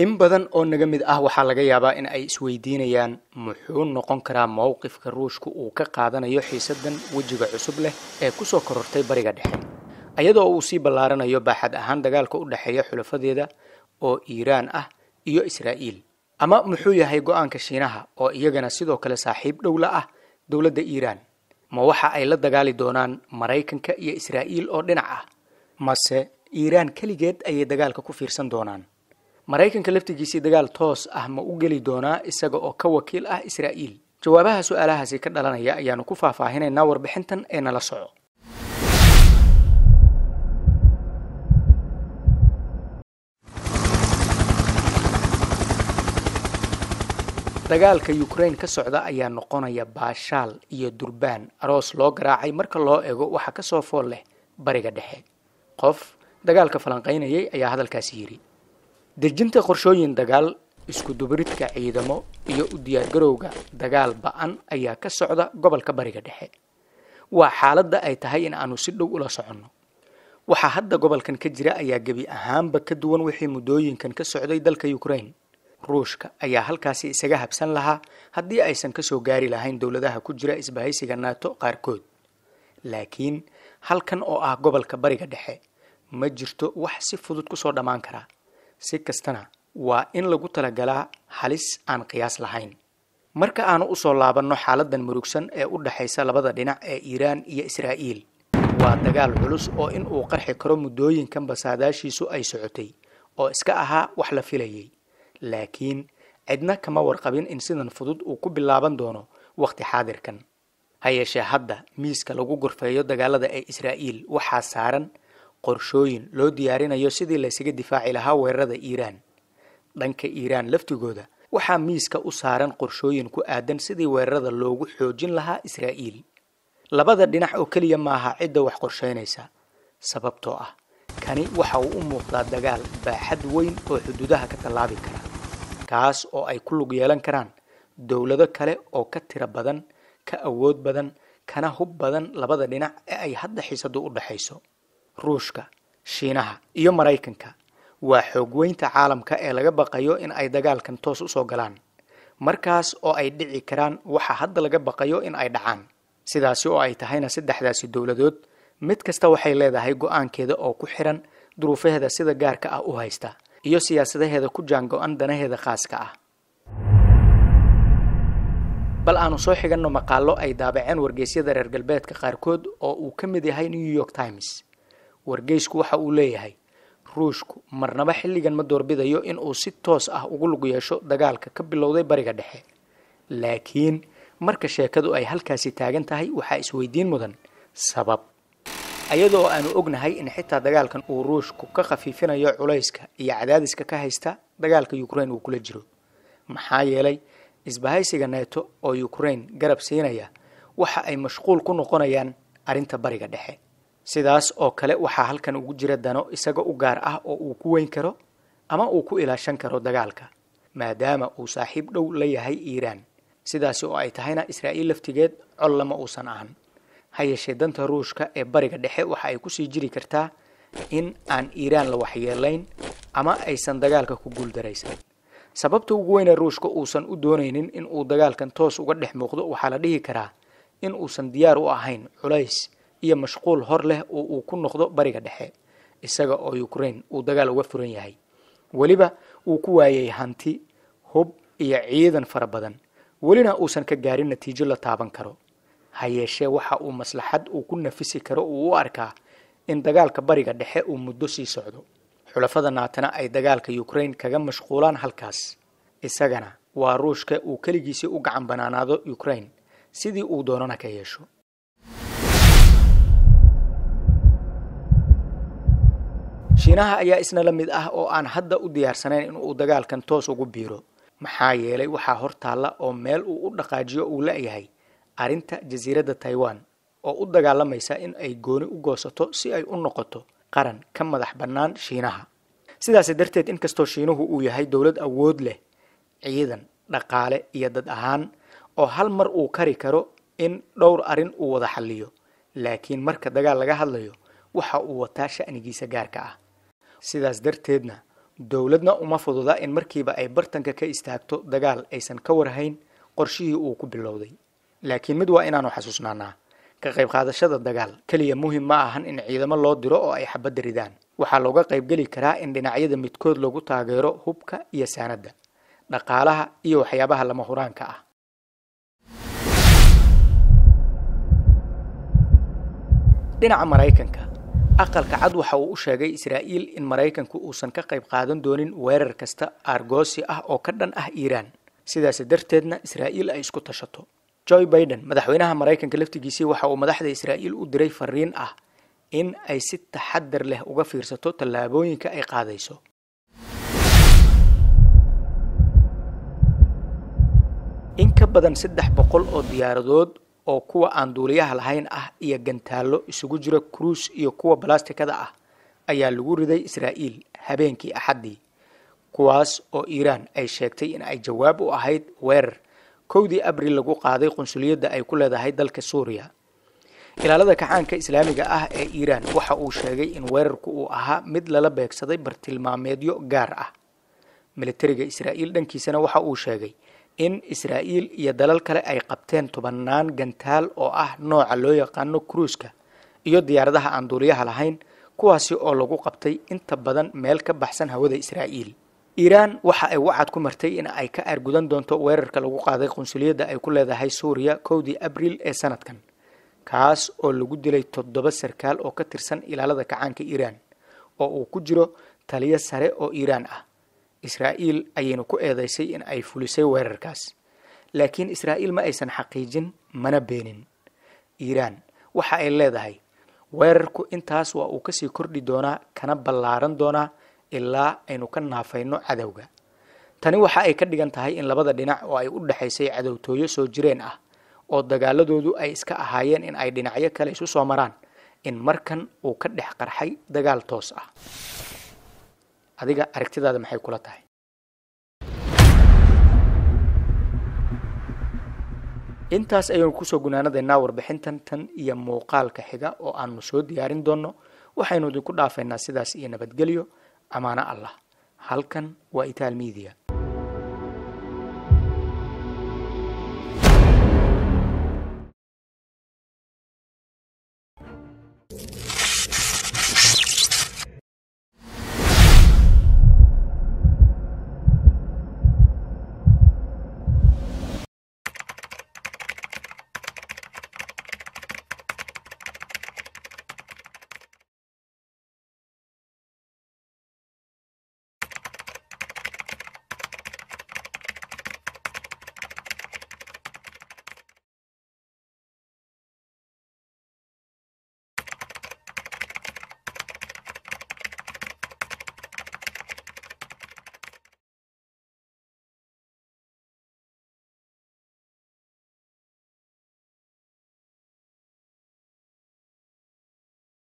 in badan oo naga mid ah waxaa laga yaabaa in ay isweydiinayaan muxuu noqon karaa mowqifka ruushka uu ka qaadanayo xiisadan wejiga cusub leh ee kusoo korortay bariga dhexe ayadoo uu sii ballaaranayo baaxad ahaan dagaalka u dhexeeya xulafadeeda oo iiraan ah iyo israa'iil ama muxuu yahay go'aanka shiinaha oo iyagana sidoo kale saaxiib dhow la ah dowladda iiraan ma waxa ay la dagaali doonaan maraykanka iyo israa'iil oo dhinac ah mase iiraan keligeed ayay dagaalka ku fiirsan doonaan maraykanka laftigiisii dagaal toos ah ma u geli doonaa isaga oo ka wakiil ah israa'iil jawaabaha su-aalahaasi ka dhalanaya ayaanu ku faahfaahinaynaa warbixintan ee nala soco dagaalka ukraine ka socda ayaa noqonaya baashaal iyo durbaan aroos loo garaacay marka loo eego waxa kasoo fool leh bariga dhexe qof dagaalka falanqaynayay ayaa hadalkaasi yidhi dejinta qorshooyin dagaal iskudubaridka ciidamo iyo u diyaargarowga dagaal ba-an ayaa ka socda gobolka bariga dhexe waa xaaladda ay tahay in aannu si dhow ula soconno waxaa hadda gobolkan ka jira ayaa gebi ahaanba ka duwan wixii muddooyinkan ka socday dalka ukraine ruushka ayaa halkaasi isaga habsan lahaa haddii aysan ka soo gaari lahayn dowladaha ku jira isbahaysiga naato qaarkood laakiin halkan oo ah gobolka bariga dhexe ma jirto wax si fudud ku soo dhammaan karaa si kastana waa in lagu talagalaa halis aan qiyaas lahayn marka aanu usoo laabanno xaaladan murugsan ee u dhexaysa labada dhinac ee iiraan iyo israa'iil waa dagaal culus oo in uu qarxi karo muddooyinkan basaadaashiisu ay socotay oo iska ahaa wax la filayay laakiin cidna kama warqabin in sidan fudud uu ku bilaaban doono wakhti xaadirkan ha yeeshee hadda miiska lagu gorfeeyo dagaalada ee israa'iil waxaa saaran qorshooyin loo diyaarinayo sidii laysaga difaaci lahaa weerarada iiraan dhanka iiraan laftigooda waxaa miiska u saaran qorshooyin ku aadan sidii weerarada loogu xoojin lahaa israa'iil labada dhinac oo keliya maaha cidda wax qorshaynaysa sababtoo ah kani waxa uu u muuqdaa dagaal baaxad weyn oo xuduudaha ka tallaabi kara kaas oo ay ku lug yeelan karaan dowlado kale oo ka tiro badan ka awood badan kana hub badan labada dhinac ee ay hadda xiisaddu u dhexayso ruushka shiinaha iyo maraykanka waa xoogweynta caalamka ee laga baqayo in ay dagaalkan toos usoo galaan markaas oo ay dhici karaan waxa hadda laga baqayo in ay dhacaan sidaasi oo ay tahayna saddexdaasi dowladood mid kasta waxay leedahay go-aankeeda oo ku xiran duruufaheeda sida gaarka ah u haysta iyo siyaasadaheeda ku jaango-an danaheeda khaaska ah bal aanu soo xiganno maqaallo ay daabaceen wargeysyada reer galbeedka qaarkood oo uu ka mid yahay new york times wargeysku waxa uu leeyahay ruushku marnaba xilligan ma doorbidayo in uu si toos ah ugu lug yeesho dagaalka ka bilowday bariga dhexe laakiin marka sheekadu ay halkaasi taagan tahay waxaa isweydiin mudan sabab ayadoo aanu ognahay in xitaa dagaalkan uu ruushku ka khafiifinayo culayska iyo cadaadiska ka haysta dagaalka ukrain uu kula jiro maxaa yeelay isbahaysiga neeto oo ukrain garab siinaya waxa ay mashquul ku noqonayaan arrinta bariga dhexe sidaas oo kale waxaa halkan ugu jira dano isaga u gaar ah oo uu ku weyn karo ama uu ku ilaashan karo dagaalka maadaama uu saaxiib dhow la yahay iiraan sidaasi oo ay tahayna israa'iil laftigeed col lama uusan ahan ha yeeshee danta ruushka ee bariga dhexe waxa ay kusii jiri kartaa in aan iiraan la waxyeelayn ama aysan dagaalka ku guuldaraysan sababta ugu weyne ruushka uusan u doonaynin in uu dagaalkan toos uga dhex muuqdo waxaa la dhihi karaa in uusan diyaar u ahayn culays iyo mashquul hor leh oo uu ku noqdo bariga dhexe isaga oo ukraine uu dagaal uga furan yahay weliba uu ku waayay hanti hub iyo ciidan fara badan welina uusan ka gaarin natiijo la taaban karo ha yeeshee waxa uu maslaxad uu ku nafisi karo uu u arkaa in dagaalka bariga dhexe uu muddo sii socdo xulafada naatana ay dagaalka ukraine kaga mashquulaan halkaas isagana waa ruushka uu keligiisii u gacan banaanaado ukraine sidii uu doonana ka yeesho shiinaha ayaa isna la mid ah oo aan hadda u diyaarsanayn in uu dagaalkan toos ugu biiro maxaa yeelay waxaa hor taalla oo meel uu u dhaqaajiyo uu la-yahay arrinta jasiiradda taiwan oo u dagaalamaysa in ay gooni u goosato si ay u noqoto qaran ka madax bannaan shiinaha sidaasi darteed inkastoo shiinuhu uu yahay dowlad awood leh ciidan dhaqaale iyo dad ahaan oo hal mar uu kari karo in dhowr arrin uu wada xalliyo laakiin marka dagaal laga hadlayo waxa uu wataa sha'nigiisa gaarka ah sidaas darteedna dowladna uma fududa in markiiba ay bartanka ka istaagto dagaal aysan ka warhayn qorshihii uu ku bilowday laakiin mid waa inaanu xasuusnaanaa ka qayb qaadashada dagaal keliya muhim ma ahan in ciidamo loo diro oo ay xabadda ridaan waxaa looga qaybgeli karaa in dhinacyada midkood lagu taageero hubka iyo saanadda dhaqaalaha iyo waxyaabaha lama huraanka ah dhinaca maraykanka aqalka cad waxa uu u sheegay israa'iil in maraykanku uusan ka qayb qaadan doonin weerar kasta aargoosi ah oo ka dhan ah iiraan sidaasi darteedna israa'iil ay isku tashato joy biden madaxweynaha maraykanka laftigiisii waxa uu madaxda israa'iil u diray fariin ah in ay si taxadar leh uga fiirsato tallaabooyinka ay qaadayso in ka badan saddex boqol oo diyaaradood oo kuwa aan duuliyaha lahayn ah iyo gantaallo isugu jira kruus iyo kuwa balastikada ah ayaa lagu riday israa'iil habeenkii axaddii kuwaas oo iiraan ay sheegtay in ay jawaab u ahayd weerar kowdii abril lagu qaaday qunsuliyadda ay ku leedahay dalka suuriya ilaalada kaxaanka islaamiga ah ee iiraan waxa uu sheegay in weerarku uu ahaa mid lala beegsaday bartilmaameedyo gaar ah militariga israa'iil dhankiisana waxa uu sheegay in israa'iil iyo dalal kale ay qabteen tobanaan gantaal oo ah nooca loo yaqaano kruuska iyo diyaaradaha aan duuliyaha lahayn kuwaasi oo lagu qabtay inta badan meel ka baxsan hawada israa'iil iiraan waxa ay wacad ku martay in ay ka aargudan doonto weerarka lagu qaaday qunsuliyadda ay ku leedahay suuriya kowdii abriil ee sanadkan kaas oo lagu dilay toddoba sarkaal oo ka tirsan ilaalada kacaanka iiraan oo uu ku jiro taliyo sare oo iiraan ah israa'iil ayayna ku eedaysay in ay fulisay weerarkaas laakiin israa'iil ma aysan xaqiijin mana beenin iiraan waxa ay leedahay weerarku intaas waa uu kasii kordhi doonaa kana ballaaran doonaa ilaa aynu ka naafayno cadowga tani waxa ay ka dhigan tahay in labada dhinac oo ay u dhexaysay cadowtooyo soo jireen ah oo dagaaladoodu ay iska ahaayeen in ay dhinacyo kale isu soo maraan in markan uu ka dhex qarxay dagaal toos ah adiga aragtidaada maxay kula tahay intaas ayaynu kusoo gunaanadaynaa warbixintan tan iyo muuqaalka xiga oo aannu soo diyaarin doonno waxaynu idinku dhaafaynaa sidaas iyo nabadgelyo amaano allah halkan waa itaal media